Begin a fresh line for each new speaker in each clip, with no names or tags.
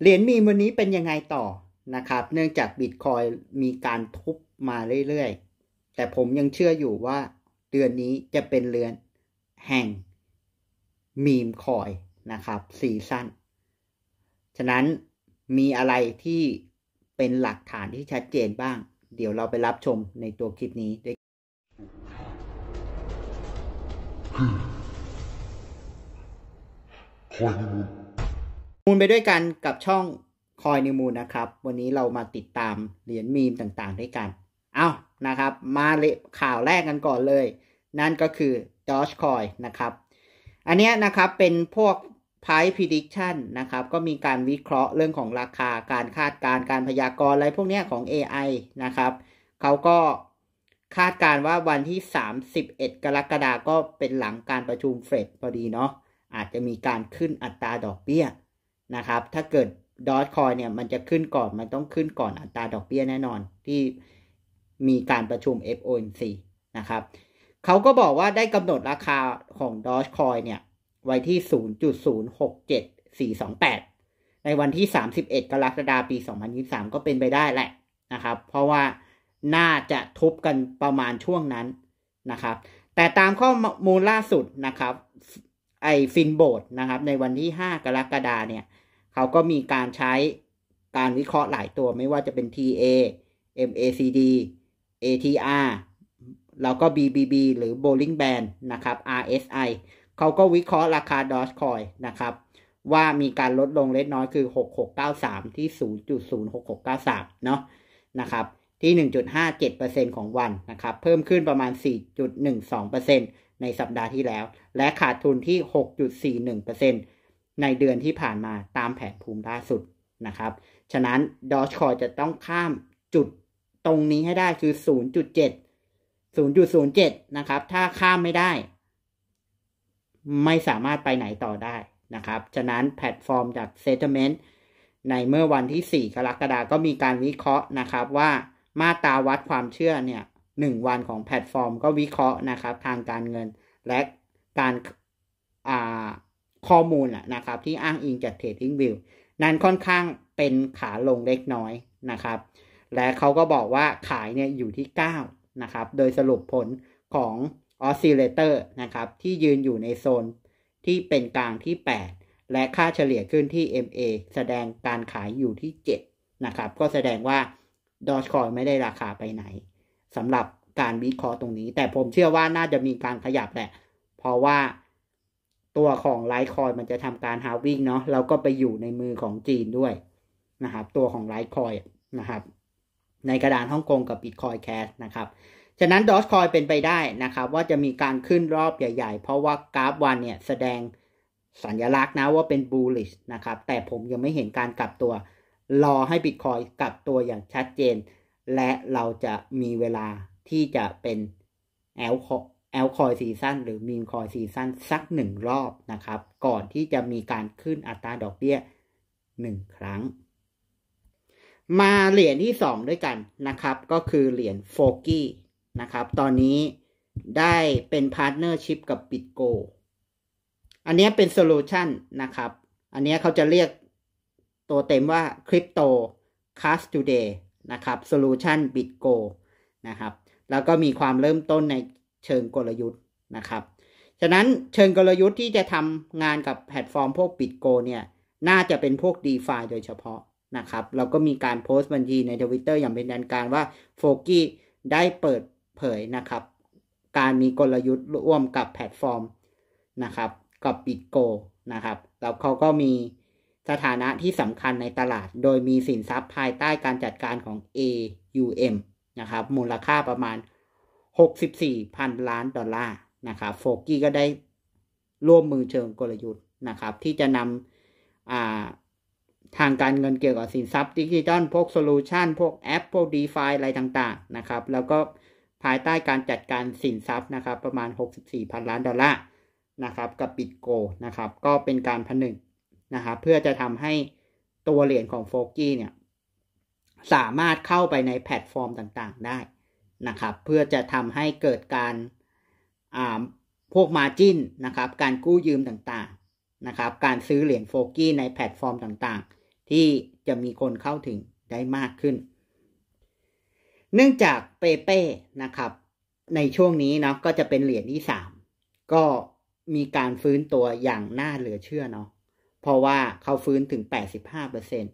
เหรียญมีมวันนี้เป็นยังไงต่อนะครับเนื่องจากบิตคอยมีการทุบมาเรื่อยๆ แต่ผมยังเชื่ออยู่ว่าเดือนนี้จะเป็นเรือนแห่งมีมคอยนะครับซีซั่นฉะนั้นมีอะไรที่เป็นหลักฐานที่ชัดเจนบ้าง เดี๋ยวเราไปรับชมในตัวคลิปนี้ด้วยคอยมุมมูลไปด้วยกันกับช่องคอยนิวมูลนะครับ วันนี้เรามาติดตามเหรียญมีมต่างๆด้วยกัน เอานะครับ มาเลข่าวแรกกันก่อนเลย นั่นก็คือ Dogecoin นะครับ อันนี้นะครับเป็นพวก price prediction นะครับ ก็มีการวิเคราะห์เรื่องของราคา การคาดการการพยากรณ์อะไรพวกนี้ของ AI นะครับ เขาก็คาดการว่าวันที่ 31 กรกฎาคมก็เป็นหลังการประชุมเฟดพอดีเนาะ อาจจะมีการขึ้นอัตราดอกเบี้ยนะครับ ถ้าเกิดดอทคอยเนี่ยมันจะขึ้นก่อน มันต้องขึ้นก่อนอัตราดอกเบี้ยแน่นอนที่มีการประชุม FOMC นะครับเขาก็บอกว่าได้กำหนดราคาของดอทคอยเนี่ยไว้ที่ 0.067428 ในวันที่ 31กรกฎาคมปี 2023 ก็เป็นไปได้แหละนะครับ เพราะว่าน่าจะทุบกันประมาณช่วงนั้นนะครับ แต่ตามข้อมูลล่าสุดนะครับไอฟินโบดนะครับในวันที่ 5 กรกฎาคมเนี่ยเขาก็มีการใช้การวิเคราะห์หลายตัวไม่ว่าจะเป็น TA MACD ATR แล้วก็ BBB หรือ Bowling Band นะครับ RSI เขาก็วิเคราะห์ราคา Dogecoin นะครับ ว่ามีการลดลงเล็กน้อยคือ 6693 ที่ 0.06693 เนาะนะครับ ที่ 1.57%ของวันนะครับ เพิ่มขึ้นประมาณ 4.12%ในสัปดาห์ที่แล้ว และขาดทุนที่ 6.41%ในเดือนที่ผ่านมาตามแผนภูมิล่าสุดนะครับ ฉะนั้นดอชคอยจะต้องข้ามจุดตรงนี้ให้ได้คือ 0.7 0.07 นะครับ ถ้าข้ามไม่ได้ ไม่สามารถไปไหนต่อได้นะครับ ฉะนั้นแพลตฟอร์มจากเซตเมนต์ในเมื่อวันที่ 4 กรกฎาคมก็มีการวิเคราะห์นะครับ ว่ามาตราวัดความเชื่อเนี่ยหนึ่งวันของแพลตฟอร์มก็วิเคราะห์นะครับทางการเงินและการอ่าข้อมูลนะครับที่อ้างอิงจาก Trading View นั้นค่อนข้างเป็นขาลงเล็กน้อยนะครับ และเขาก็บอกว่าขายเนี่ยอยู่ที่ 9 นะครับโดยสรุปผลของออสซิเลเตอร์นะครับที่ยืนอยู่ในโซนที่เป็นกลางที่ 8 และค่าเฉลี่ยขึ้นที่ MA แสดงการขายอยู่ที่ 7 นะครับก็แสดงว่าดอชคอยไม่ได้ราคาไปไหนสำหรับการวิเคราะห์ตรงนี้แต่ผมเชื่อว่าน่าจะมีการขยับแหละเพราะว่าตัวของไลท์คอยมันจะทำการฮาวิ่งเนาะแล้วก็ไปอยู่ในมือของจีนด้วยนะครับ ตัวของไลท์คอยนะครับ ในกระดานฮ่องกงกับบิตคอยแคสนะครับ ฉะนั้นดอชคอยเป็นไปได้นะครับ ว่าจะมีการขึ้นรอบใหญ่ๆ เพราะว่ากราฟวันเนี่ย แสดงสัญลักษณ์นะว่าเป็น bullish นะครับ แต่ผมยังไม่เห็นการกลับตัวรอให้บิตคอยกลับตัวอย่างชัดเจน และเราจะมีเวลาที่จะเป็นแอลคอแอลคอยซีซั่นหรือมีนคอยซีซั่นสักหนึ่งรอบนะครับ ก่อนที่จะมีการขึ้นอัตราดอกเบี้ยหนึ่งครั้ง มาเหรียญที่สองด้วยกันนะครับก็คือเหรียญโฟกี้นะครับ ตอนนี้ได้เป็นพาร์ทเนอร์ชิพกับบิตโกอันนี้เป็นโซลูชันนะครับ อันนี้เขาจะเรียกตัวเต็มว่าคริปโตค a s ตูเดย์นะครับโซลูชันบิตโกนะครับ แล้วก็มีความเริ่มต้นในเชิงกลยุทธ์นะครับ ฉะนั้นเชิงกลยุทธ์ที่จะทำงานกับแพลตฟอร์มพวกปิดโกเนี่ย น่าจะเป็นพวก d e f าโดยเฉพาะนะครับ เราก็มีการโพสต์บัญชีในทวิตเตอร์อย่างเป็นทางการว่าโฟกี้ได้เปิดเผยนะครับ การมีกลยุทธ์ร่วมกับแพลตฟอร์มนะครับกับปิดโกนะครับ แล้วเขาก็มีสถานะที่สำคัญในตลาดโดยมีสินทรัพย์ภายใต้การจัดการของ AUM นะครับมูลค่าประมาณ64พันล้านดอลลาร์ นะครับโฟกี้ก็ได้ร่วมมือเชิงกลยุทธ์นะครับ ที่จะนำทางการเงินเกี่ยวกับสินทรัพย์ดิจิทัลพวกโซลูชันพวกแอปพวกดีฟาอะไรต่าง ๆ นะครับ แล้วก็ภายใต้การจัดการสินทรัพย์นะครับ ประมาณ 64พันล้านดอลลาร์ นะครับ กับบิตโกนะครับก็เป็นการผนึกนะครับ เพื่อจะทำให้ตัวเหรียญของโฟกี้เนี่ยสามารถเข้าไปในแพลตฟอร์มต่างๆได้นะครับเพื่อจะทำให้เกิดการพวกมาจินนะครับการกู้ยืมต่างๆนะครับการซื้อเหรียญโฟกี้ในแพลตฟอร์มต่าง ๆ ที่จะมีคนเข้าถึงได้มากขึ้น เนื่องจากเปเป้นะครับในช่วงนี้เนาะก็จะเป็นเหรียญที่ 3 ก็มีการฟื้นตัวอย่างน่าเหลือเชื่อเนาะเพราะว่าเขาฟื้นถึง 85%น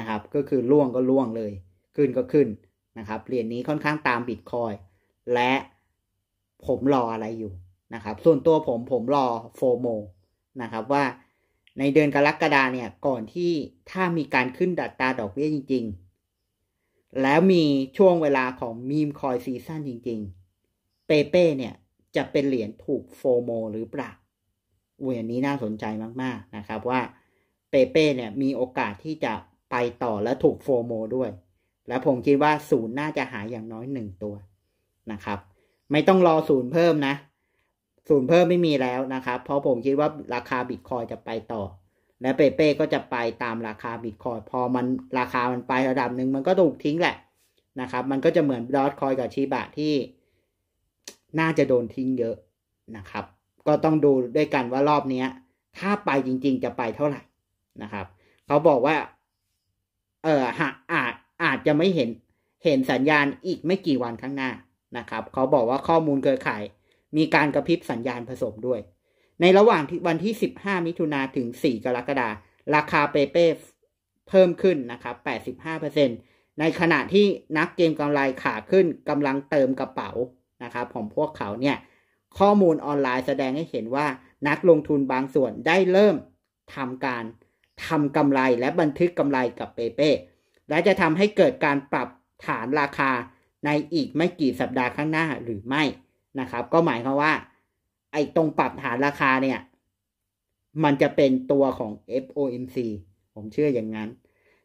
ะครับก็คือล่วงก็ล่วงเลย ขึ้นก็ขึ้นนะครับเหรียญนนี้ค่อนข้างตามบิตคอยและผมรออะไรอยู่นะครับส่วนตัวผมผมรอโฟโมนะครับว่าในเดือนกรกฎาเนี่ยก่อนที่ถ้ามีการขึ้นดัตตาดอกเบี้ยจริง ๆ แล้วมีช่วงเวลาของมีมคอยซีซั่นจริงๆเปเป้เนี่ยจะเป็นเหรียญถูกโฟโมหรือเปล่าหรียอันนี้น่าสนใจมากๆนะครับว่าเปเป้เนี่ยมีโอกาสที่จะไปต่อและถูกโฟโมด้วยและผมคิดว่าศูนย์น่าจะหายอย่างน้อยหนึ่งตัวนะครับ ไม่ต้องรอศูนย์เพิ่มนะ ศูนย์เพิ่มไม่มีแล้วนะครับ เพราะผมคิดว่าราคาบิตคอยจะไปต่อและเปเป้ก็จะไปตามราคาบิตคอยพอมันราคามันไประดับหนึ่งมันก็ถูกทิ้งแหละนะครับ มันก็จะเหมือนดอทคอยกับชีบะที่ น่าจะโดนทิ้งเยอะนะครับ ก็ต้องดูด้วยกันว่ารอบนี้ถ้าไปจริง ๆจะไปเท่าไหร่นะครับ เขาบอกว่า เออหาจะไม่เห็นเห็นสัญญาณอีกไม่กี่วันข้างหน้านะครับเขาบอกว่าข้อมูลเครือข่าย มีการกระพริบสัญญาณผสมด้วย ในระหว่างวันที่ 15 มิถุนาถึง 4 กรกฎาราคาเปเป้เพิ่มขึ้นนะครับ 85%ในขณะที่นักเกมกำไรขาขึ้นกำลังเติมกระเป๋านะครับของพวกเขาเนี่ยข้อมูลออนไลน์แสดงให้เห็นว่านักลงทุนบางส่วนได้เริ่มทำการทำกำไรและบันทึกกำไรกับเปเป้และจะทำให้เกิดการปรับฐานราคาในอีกไม่กี่สัปดาห์ข้างหน้าหรือไม่นะครับ ก็หมายความว่า ไอ้ตรงปรับฐานราคาเนี่ย มันจะเป็นตัวของ FOMC ผมเชื่ออย่างนั้น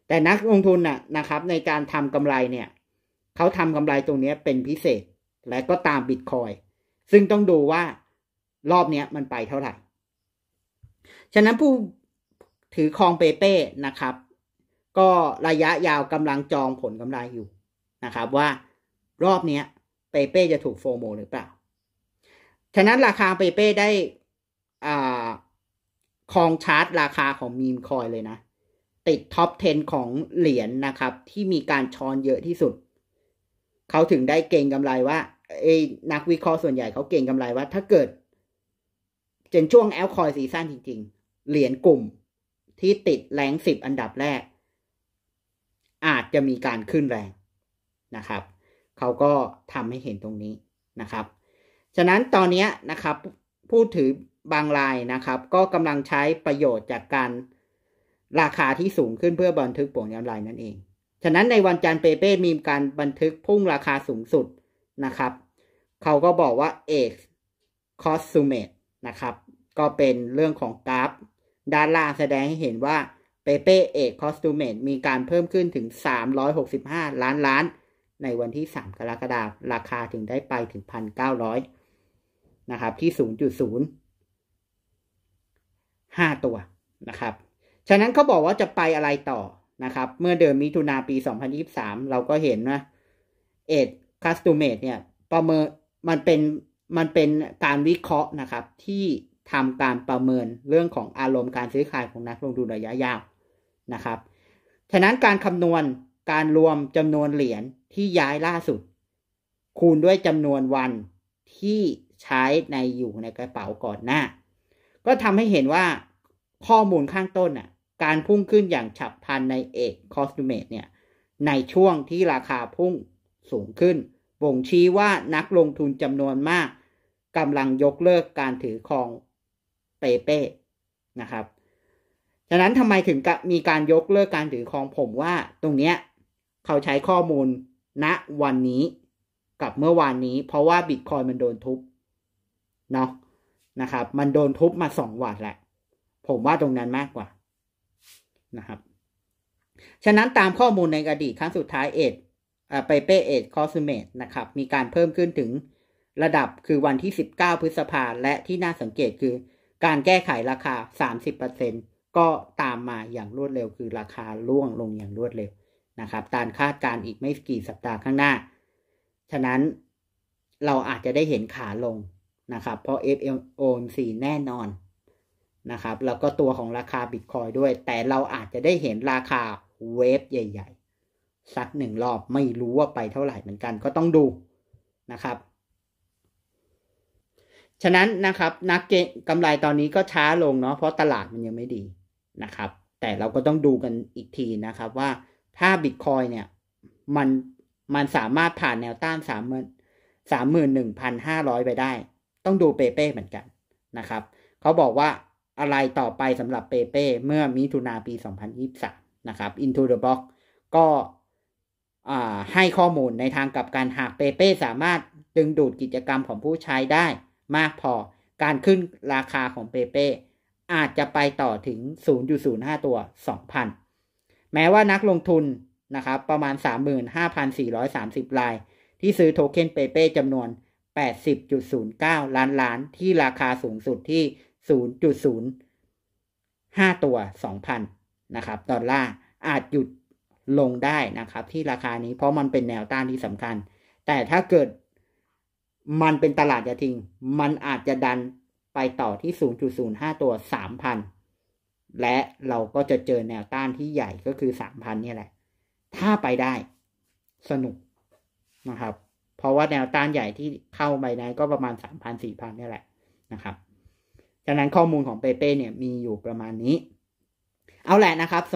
แต่นักลงทุนน่ะนะครับในการทำกำไรเนี่ย เขาทำกำไรตรงนี้เป็นพิเศษและก็ตามบิตคอยซึ่งต้องดูว่ารอบนี้มันไปเท่าไหร่ ฉะนั้นผู้ถือครองเปเป้นะครับก็ระยะยาวกำลังจองผลกำไรอยู่นะครับว่ารอบนี้เปเป้จะถูกโฟโมหรือเปล่า ฉะนั้นราคาเปเป้ได้อลคองชาร์ตราคาของมีมคอยเลยนะ ติดท็อป10ของเหรียญนนะครับ ที่มีการช้อนเยอะที่สุด เขาถึงได้เก่งกำไรว่าไอ้นักวิเคราะห์ส่วนใหญ่เขาเก่งกำไรว่าถ้าเกิด เป็นช่วงแอลคอยซีซั่นจริงๆ เหรียญกลุ่มที่ติดแรงสิบอันดับแรกอาจจะมีการขึ้นแรงนะครับ เขาก็ทำให้เห็นตรงนี้นะครับ ฉะนั้นตอนนี้นะครับผู้ถือบางรายนะครับ ก็กำลังใช้ประโยชน์จากการราคาที่สูงขึ้นเพื่อบันทึกผลกำไรนั่นเอง ฉะนั้นในวันจันทร์เปเป้มีการบันทึกพุ่งราคาสูงสุดนะครับ เขาก็บอกว่า X c o s อส u m เ a t นะครับก็เป็นเรื่องของกราฟด้านล่างแสดงให้เห็นว่าเปเป้เอกคอสตูเมนมีการเพิ่มขึ้นถึง 365 ล้านล้าน ในวันที่ 3 กรกฎาคมราคาถึงได้ไปถึง 1,900นะครับที่ 0.0 5ตัวนะครับ ฉะนั้นเขาบอกว่าจะไปอะไรต่อนะครับ เมื่อเดือนมิถุนาปี 2023 เราก็เห็นนะเอ็ดคัสตูเมดเนี่ยประเมินมันเป็นมันเป็นการวิเคราะห์นะครับที่ทำการประเมินเรื่องของอารมณ์การซื้อขายของนักลงทุนระยะยาวนะครับ ฉะนั้นการคำนวณการรวมจำนวนเหรียญที่ย้ายล่าสุด คูณด้วยจำนวนวันที่ใช้ในอยู่ในกระเป๋าก่อนหน้า ก็ทำให้เห็นว่าข้อมูลข้างต้นน่ะการพุ่งขึ้นอย่างฉับพลันในเอกคอสตูเมตเนี่ยในช่วงที่ราคาพุ่งสูงขึ้นบ่งชี้ว่านักลงทุนจำนวนมากกำลังยกเลิกการถือครอง เปเป้นะครับฉะนั้นทำไมถึงมีการยกเลิกการถือครองผมว่าตรงเนี้ยเขาใช้ข้อมูลณวันนี้กับเมื่อวานนี้ เพราะว่าบิตคอยมันโดนทุบเนาะนะครับมันโดนทุบมาสองวันแหละผมว่าตรงนั้นมากกว่านะครับ ฉะนั้นตามข้อมูลในอดีตครั้งสุดท้ายเอ็ดไปเป้เอ็ดคอสเมตนะครับ มีการเพิ่มขึ้นถึงระดับคือวันที่ 19 พฤษภาและที่น่าสังเกตคือ การแก้ไขราคา30%เก็ตามมาอย่างรวดเร็วคือราคาล่วงลงอย่างรวดเร็วนะครับตามคาดการอีกไม่กี่สัปดาห์ข้างหน้า ฉะนั้นเราอาจจะได้เห็นขาลงนะครับ เพราะ FOMC แน่นอนนะครับ แล้วก็ตัวของราคาบิตคอยด้วย แต่เราอาจจะได้เห็นราคาเวฟใหญ่ๆสักหนึ่งรอบไม่รู้ว่าไปเท่าไหร่เหมือนกันก็ต้องดูนะครับ ฉะนั้นนะครับนักเก็งกำไรตอนนี้ก็ช้าลงเนาะ เพราะตลาดมันยังไม่ดีนะครับ แต่เราก็ต้องดูกันอีกทีนะครับ ว่าถ้าบิตคอยเนี่ย มัน มันสามารถผ่านแนวต้านสสาามมมหหื่่นนึงพันห้าร้อยไปได้ ต้องดูเปเป้เหมือนกัน นะครับ เขาบอกว่าอะไรต่อไปสำหรับเปเป้เมื่อมิถุนาปี 2023นะครับ Into the Box ก็ให้ข้อมูลในทางกับการหากเปเป้สามารถดึงดูดกิจกรรมของผู้ใช้ได้ มากพอการขึ้นราคาของเปเป้อาจจะไปต่อถึง 0.05 ตัว 2,000 แม้ว่านักลงทุนนะครับ ประมาณ 35,430 ราย ที่ซื้อโทเค็นเปเป้จำนวน 80.09 ล้านล้านที่ราคาสูงสุดที่ 0.05 ตัว 2,000 นะครับ ดอลลาร์อาจหยุดลงได้นะครับที่ราคานี้เพราะมันเป็นแนวต้านที่สำคัญ แต่ถ้าเกิดมันเป็นตลาดจะทิ้งมันอาจจะดันไปต่อที่ 0.05 ตัว 3,000 และเราก็จะเจอแนวต้านที่ใหญ่ก็คือ 3,000นี่แหละ ถ้าไปได้สนุกนะครับ เพราะว่าแนวต้านใหญ่ที่เข้าไปนั้นก็ประมาณ 3,000 4,000นี่แหละนะครับดังนั้นข้อมูลของเปเป้เนี่ยมีอยู่ประมาณนี้ เอาแหละนะครับส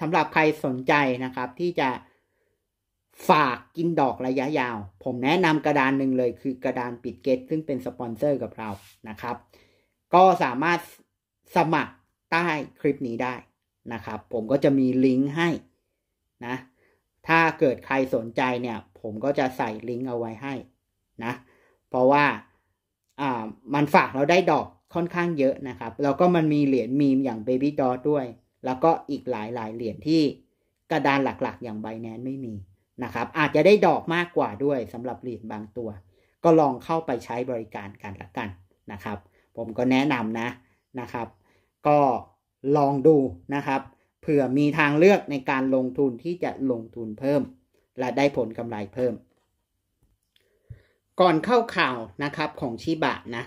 สำหรับใครสนใจนะครับที่จะฝากกินดอกระยะยาว ผมแนะนำกระดานหนึ่งเลย คือกระดานปิดเกตซึ่งเป็นสปอนเซอร์กับเรา นะครับ ก็สามารถสมัครใต้คลิปนี้ได้นะครับ ผมก็จะมีลิงก์ให้นะ ถ้าเกิดใครสนใจเนี่ย ผมก็จะใส่ลิงก์เอาไว้ให้นะ เพราะว่าอ่ามันฝากเราได้ดอกค่อนข้างเยอะนะครับ แล้วก็มันมีเหรียญมีมอย่าง Baby d o ด้วย แล้วก็อีกหลายหลายเหรียญที่กระดานหลักๆ อย่างใบแนนไม่มีนะครับอาจจะได้ดอกมากกว่าด้วยสำหรับเหรียญบางตัว ก็ลองเข้าไปใช้บริการกันละกันนะครับ ผมก็แนะนำนะนะครับ ก็ลองดูนะครับ เผื่อมีทางเลือกในการลงทุนที่จะลงทุนเพิ่ม และได้ผลกำไรเพิ่ม ก่อนเข้าข่าวนะครับของชิบะนะ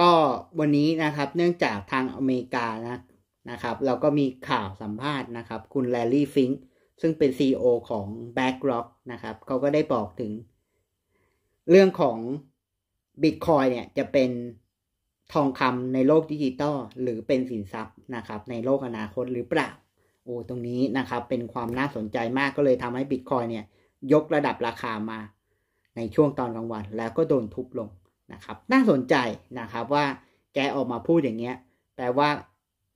ก็วันนี้นะครับเนื่องจากทางอเมริกานะนะครับ เราก็มีข่าวสัมภาษณ์นะครับ คุณแลลี่ฟิงค์ซึ่งเป็น CEO ของ BlackRock นะครับเขาก็ได้บอกถึงเรื่องของ Bitcoin เนี่ยจะเป็นทองคำในโลกดิจิตอลหรือเป็นสินทรัพย์นะครับ ในโลกอนาคตหรือเปล่าโอ้ตรงนี้นะครับเป็นความน่าสนใจมากก็เลยทำให้ Bitcoin เนี่ย ยกระดับราคามาในช่วงตอนกลางวัน แล้วก็โดนทุบลงนะครับ น่าสนใจนะครับว่าแกออกมาพูดอย่างเงี้ยแปลว่า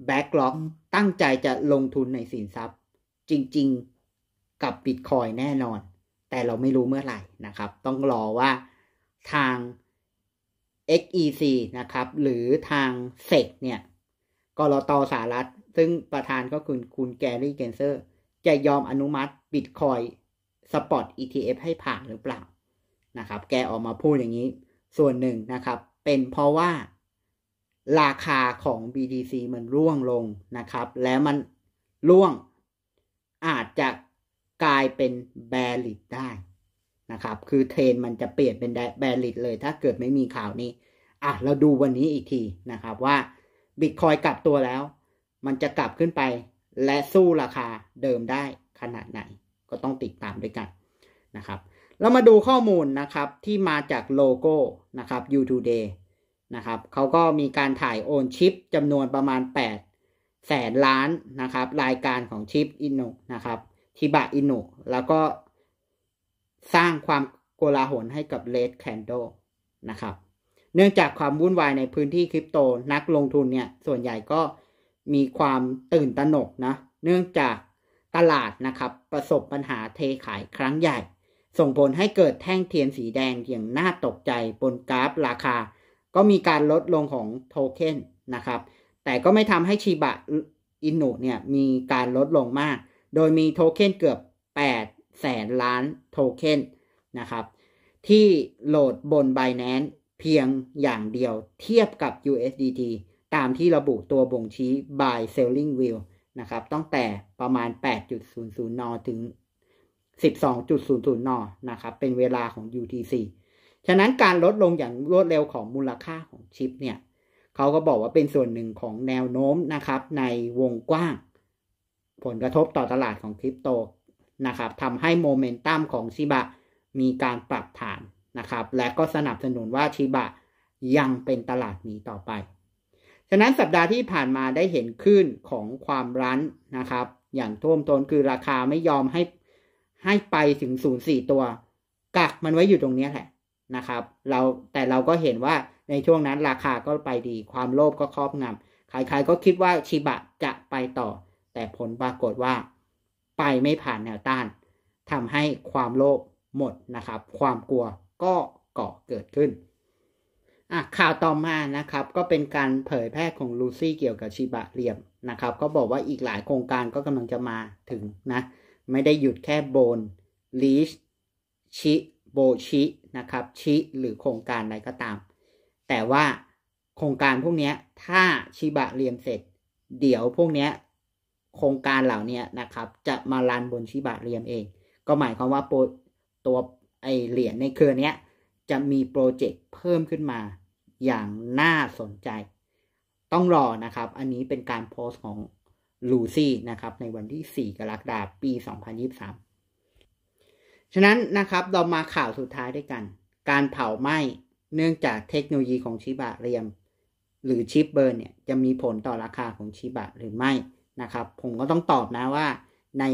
แบ็กล o อกตั้งใจจะลงทุนในสินทรัพย์ จริง ๆกับบิตคอยแน่นอน แต่เราไม่รู้เมื่อไหร่นะครับ ต้องรอว่าทาง XEC นะครับ หรือทางเซกเนี่ยกรอตอสารัฐซึ่งประธานก็คือคุณแกรี่เกนเซอร์จะยอมอนุมัติบิตคอยสปอต ETF ให้ผ่านหรือเปล่านะครับ แกออกมาพูดอย่างนี้ ส่วนหนึ่งนะครับ เป็นเพราะว่าราคาของ BTC มันร่วงลงนะครับ และมันร่วงอาจจะกลายเป็นแบลิดได้นะครับ คือเทรนมันจะเปลี่ยนเป็นแบลิดเลย ถ้าเกิดไม่มีข่าวนี้ อ่ะ เราดูวันนี้อีกทีนะครับว่า บิตคอยกลับตัวแล้ว มันจะกลับขึ้นไปและสู้ราคาเดิมได้ขนาดไหน ก็ต้องติดตามด้วยกันนะครับ เรามาดูข้อมูลนะครับที่มาจากโลโก้นะครับ u t o d a y นะครับเขาก็มีการถ่ายโอนชิปจำนวนประมาณ 8 แสนล้านนะครับรายการของชิป อินโนนะครับทิบะอินุแล้วก็สร้างความโกลาหลให้กับเลดแคนโดนะครับเนื่องจากความวุ่นวายในพื้นที่คริปโตนักลงทุนเนี่ย ส่วนใหญ่ก็มีความตื่นตระหนกนะ เนื่องจากตลาดนะครับประสบปัญหาเทขายครั้งใหญ่ ส่งผลให้เกิดแท่งเทียนสีแดงอย่างน่าตกใจบนกราฟราคา ก็มีการลดลงของโทเค็นนะครับ แต่ก็ไม่ทำให้ชีบะอินโนเนี่ยมีการลดลงมากโดยมีโทเค็นเกือบ 8 แสนล้านโทเค็นนะครับที่โหลดบน Binance เพียงอย่างเดียวเทียบกับ USDT ตามที่ระบุตัวบ่งชี้ b y selling view นะครับตั้งแต่ประมาณ 8.00 น ถึง 12.00 น นะครับเป็นเวลาของ UTC ฉะนั้นการลดลงอย่างรวดเร็วของมูลค่าของชิปเนี่ยเขาก็บอกว่าเป็นส่วนหนึ่งของแนวโน้มนะครับ ในวงกว้างผลกระทบต่อตลาดของคริปโตนะครับทำให้โมเมนตัมของชิบะมีการปรับฐานนะครับ และก็สนับสนุนว่าชิบะยังเป็นตลาดนี้ต่อไป ฉะนั้นสัปดาห์ที่ผ่านมาได้เห็นขึ้นของความรั้นนะครับ อย่างท่วมท้นคือราคาไม่ยอมให้ให้ไปถึง 0.4 ตัวกักมันไว้อยู่ตรงนี้แหละนะครับเราแต่เราก็เห็นว่าในช่วงนั้นราคาก็ไปดี ความโลภก็ครอบงำใครๆก็คิดว่าชิบะจะไปต่อแต่ผลปรากฏว่า ไปไม่ผ่านแนวต้าน ทำให้ความโลภหมดนะครับ ความกลัวก็กาะเกิดขึ้น อ่ะข่าวต่อมานะครับก็เป็นการเผยแพร่ของลูซี่เกี่ยวกับชิบะเรียมนะครับ ก็บอกว่าอีกหลายโครงการก็กำลังจะมาถึงนะ ไม่ได้หยุดแค่โบนลีชชิโบชินะครับ ชิหรือโครงการใดก็ตาม แต่ว่าโครงการพวกนี้ถ้าชิบะเรียมเสร็จ เดี๋ยวพวกนี้โครงการเหล่านี้นะครับ จะมารันบนชิบะเรียมเอง ก็หมายความว่าตัวไอเหรียญในเครือนี้จะมีโปรเจกต์เพิ่มขึ้นมาอย่างน่าสนใจ ต้องรอนะครับ อันนี้เป็นการโพสต์ของลูซี่นะครับในวันที่ 4 กรกฎาคมปี 2023 ฉะนั้นนะครับเรามาข่าวสุดท้ายด้วยกัน การเผาไหม้เนื่องจากเทคโนโลยีของชิบะเรียม หรือชิปเบอร์เนี่ยจะมีผลต่อราคาของชิบะหรือไม่นะครับ ผมก็ต้องตอบนะว่า ใน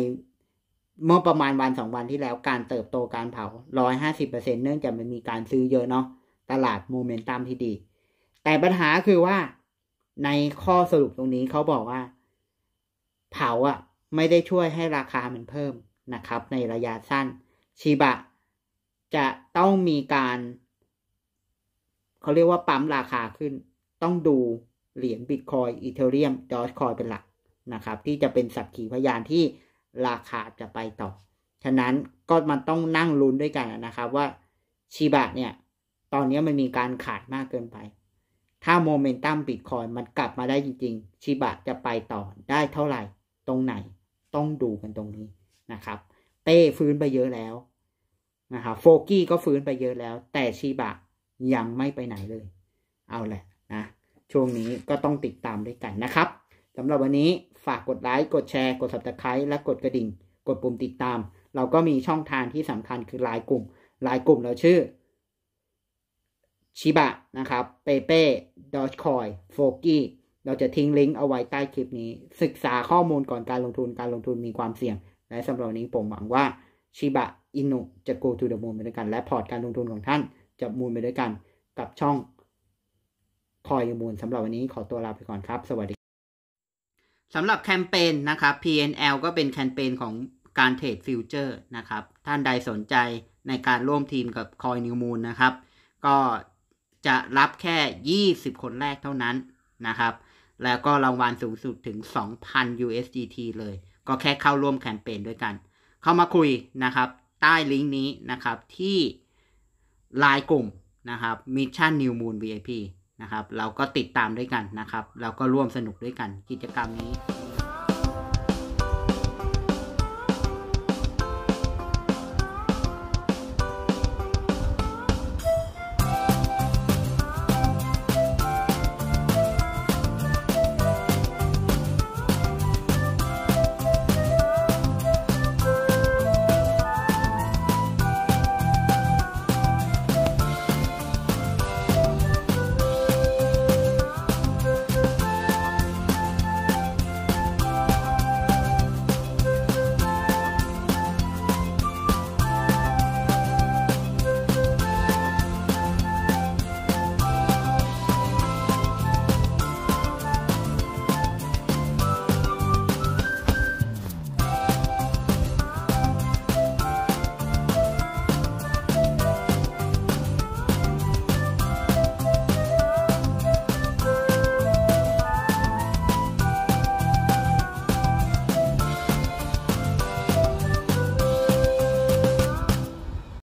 เมื่อประมาณวันสองวันที่แล้วการเติบโตการเผาร้อยห้าสิบเปอร์เซ็นเนื่องจากมันมีการซื้อเยอะเนาะตลาดโมเมนตัมที่ดี แต่ปัญหาคือว่าในข้อสรุปตรงนี้เขาบอกว่า เผาอะ่ะไม่ได้ช่วยให้ราคามันเพิ่มนะครับ ในระยะสั้นชีบะจะต้องมีการ เขาเรียกว่าปั๊มราคาขึ้นต้องดูเหรียญบิตคอยอีเทเรียมดอจคอยเป็นหลักนะครับที่จะเป็นสักขีพยานที่ราคาจะไปต่อ ฉะนั้นก็มันต้องนั่งลุ้นด้วยกันนะครับ ว่าชีบะเนี่ย ตอนนี้มันมีการขาดมากเกินไป ถ้าโมเมนตัมบิตคอยมันกลับมาได้จริง ๆชีบะจะไปต่อได้เท่าไหร่ ตรงไหน ต้องดูกันตรงนี้นะครับ เต้ฟื้นไปเยอะแล้วนะครับโฟกี้ก็ฟื้นไปเยอะแล้ว แต่ชีบะยังไม่ไปไหนเลย เอาแหละนะ ช่วงนี้ก็ต้องติดตามด้วยกันนะครับสำหรับวันนี้ฝากกดไลค์ กดแชร์ กด subscribe และกดกระดิ่ง กดปุ่มติดตาม เราก็มีช่องทางที่สำคัญคือลายกลุ่มลายกลุ่มเราชื่อชิบะนะครับเปเป้ดอชคอยโฟกี้เราจะทิ้งลิงก์เอาไว้ใต้คลิปนี้ ศึกษาข้อมูลก่อนการลงทุน การลงทุนมีความเสี่ยง และสำหรับวันนี้ผมหวังว่าชิบะ อินุ จะ go to the moon ไปด้วยกัน และพอร์ตการลงทุนของท่านจะมูลไปด้วยกัน กับช่องคอยมูลสำหรับวันนี้ขอตัวลาไปก่อนครับ สวัสดีสำหรับแคมเปญนะครับ PNL ก็เป็นแคมเปญของการเทรดฟิวเจอร์นะครับท่านใดสนใจในการร่วมทีมกับ Coin New Moon นะครับ ก็จะรับแค่ 20 คนแรกเท่านั้นนะครับ แล้วก็รางวัลสูงสุดถึง 2,000 USDT เลย ก็แค่เข้าร่วมแคมเปญด้วยกัน เข้ามาคุยนะครับ ใต้ลิงก์นี้นะครับที่ไลน์กลุ่มนะครับ Mission New Moon VIP นะครับ เราก็ติดตามด้วยกันนะครับ เราก็ร่วมสนุกด้วยกันกิจกรรมนี้